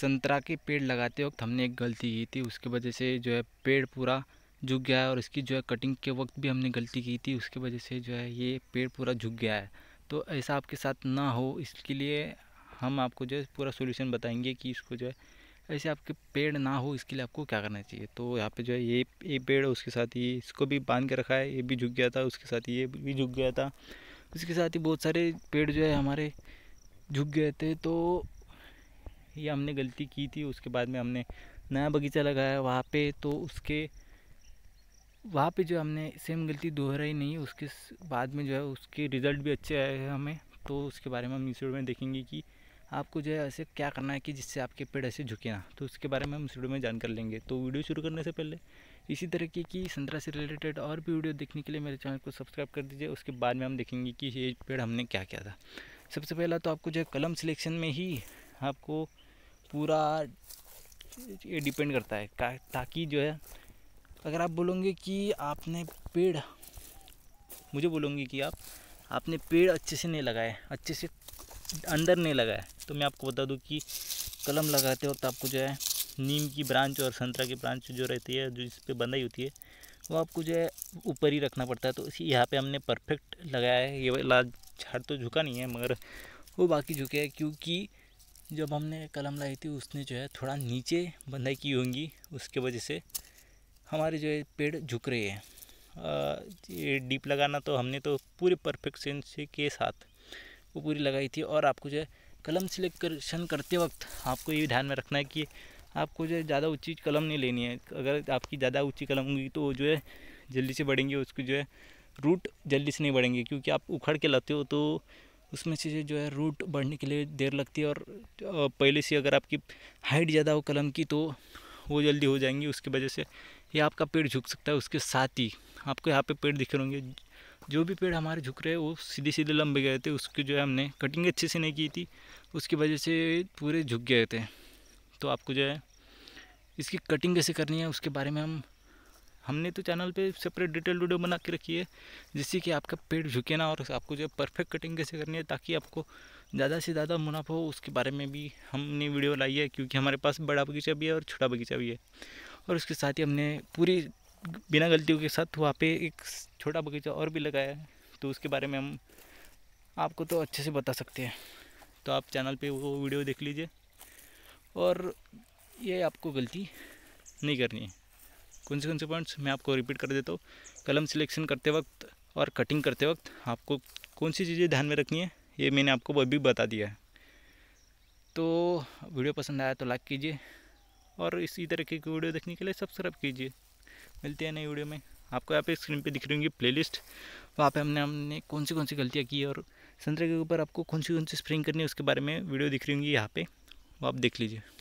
संतरा के पेड़ लगाते वक्त हमने एक गलती की थी उसकी वजह से जो है पेड़ पूरा झुक गया है और इसकी जो है कटिंग के वक्त भी हमने गलती की थी उसकी वजह से जो है ये पेड़ पूरा झुक गया है तो ऐसा आपके साथ ना हो इसके लिए हम आपको जो है पूरा सोल्यूशन बताएंगे कि इसको जो है ऐसे आपके पेड़ ना हो इसके लिए आपको क्या करना चाहिए तो यहाँ पे जो है ये ये पेड़ उसके साथ ही इसको भी बांध के रखा है ये भी झुक गया था उसके साथ ये भी झुक गया था उसके साथ ही बहुत सारे पेड़ जो है हमारे झुक गए थे तो ये हमने गलती की थी उसके बाद में हमने नया बगीचा लगाया वहाँ पे तो उसके वहाँ पे जो हमने सेम गलती दोहराई नहीं उसके बाद में जो है उसके रिज़ल्ट भी अच्छे आए हैं हमें तो उसके बारे में हम इस वीडियो में देखेंगे कि आपको जो है ऐसे क्या करना है कि जिससे आपके पेड़ ऐसे झुके ना तो उसके बारे में हम इस वीडियो में कर लेंगे तो वीडियो शुरू करने से पहले इसी तरीके की संतरा से रिलेटेड और भी वीडियो देखने के लिए मेरे चैनल को सब्सक्राइब कर दीजिए उसके बाद में हम देखेंगे कि ये पेड़ हमने क्या किया था सबसे पहला तो आपको जो है कलम सिलेक्शन में ही आपको पूरा ये डिपेंड करता है ताकि जो है अगर आप बोलोगे कि आपने पेड़ मुझे बोलोगे कि आप आपने पेड़ अच्छे से नहीं लगाए अच्छे से अंदर नहीं लगाए तो मैं आपको बता दूं कि कलम लगाते वक्त आपको जो है नीम की ब्रांच और संतरा की ब्रांच जो रहती है जो इस पर बंधाई होती है वो आपको जो है ऊपर ही रखना पड़ता है तो इसी यहाँ पे हमने परफेक्ट लगाया है ये वाला झाड़ तो झुका नहीं है मगर वो बाकी झुके हैं क्योंकि जब हमने कलम लाई थी उसने जो है थोड़ा नीचे बंधाई की होंगी उसके वजह से हमारे जो है पेड़ झुक रहे हैं ये डीप लगाना तो हमने तो पूरे परफेक्शन से के साथ वो पूरी लगाई थी और आपको जो है कलम सिलेक्शन करते वक्त आपको ये ध्यान में रखना है कि आपको जो है ज़्यादा ऊँची कलम नहीं लेनी है अगर आपकी ज़्यादा ऊँची कलम होगी तो वो जो है जल्दी से बढ़ेंगे उसकी जो है रूट जल्दी से नहीं बढ़ेंगे क्योंकि आप उखड़ के लाते हो तो उसमें से जो है रूट बढ़ने के लिए देर लगती है और पहले से अगर आपकी हाइट ज़्यादा हो कलम की तो वो जल्दी हो जाएंगी उसकी वजह से ये आपका पेड़ झुक सकता है उसके साथ ही आपको यहाँ पे पेड़ दिख रहे होंगे जो भी पेड़ हमारे झुक रहे हैं वो सीधे सीधे लंबे गए थे उसकी जो है हमने कटिंग अच्छे से नहीं की थी उसकी वजह से पूरे झुक गए थे तो आपको जो है इसकी कटिंग कैसे करनी है उसके बारे में हम हमने तो चैनल पे सेपरेट डिटेल वीडियो बना के रखी है जिससे कि आपका पेड़ झुके ना और आपको जो परफेक्ट कटिंग कैसे करनी है ताकि आपको ज़्यादा से ज़्यादा मुनाफा हो उसके बारे में भी हमने वीडियो लाई है क्योंकि हमारे पास बड़ा बगीचा भी है और छोटा बगीचा भी है और उसके साथ ही हमने पूरी बिना गलतियों के साथ वहाँ पर एक छोटा बगीचा और भी लगाया है तो उसके बारे में हम आपको तो अच्छे से बता सकते हैं तो आप चैनल पर वो वीडियो देख लीजिए और ये आपको गलती नहीं करनी है कौन से कौन से पॉइंट्स मैं आपको रिपीट कर देता हूँ कलम सिलेक्शन करते वक्त और कटिंग करते वक्त आपको कौन सी चीज़ें ध्यान में रखनी है ये मैंने आपको अभी बता दिया है तो वीडियो पसंद आया तो लाइक कीजिए और इसी तरह की वीडियो देखने के लिए सब्सक्राइब कीजिए मिलते हैं नई वीडियो में आपको यहाँ पे स्क्रीन पे दिख रही होंगी प्लेलिस्ट वहाँ पे हमने हमने कौन सी कौन सी गलतियाँ की और संतरे के ऊपर आपको कौन सी कौन सी स्प्रिंग करनी है उसके बारे में वीडियो दिख रही होंगी यहाँ पे वो आप देख लीजिए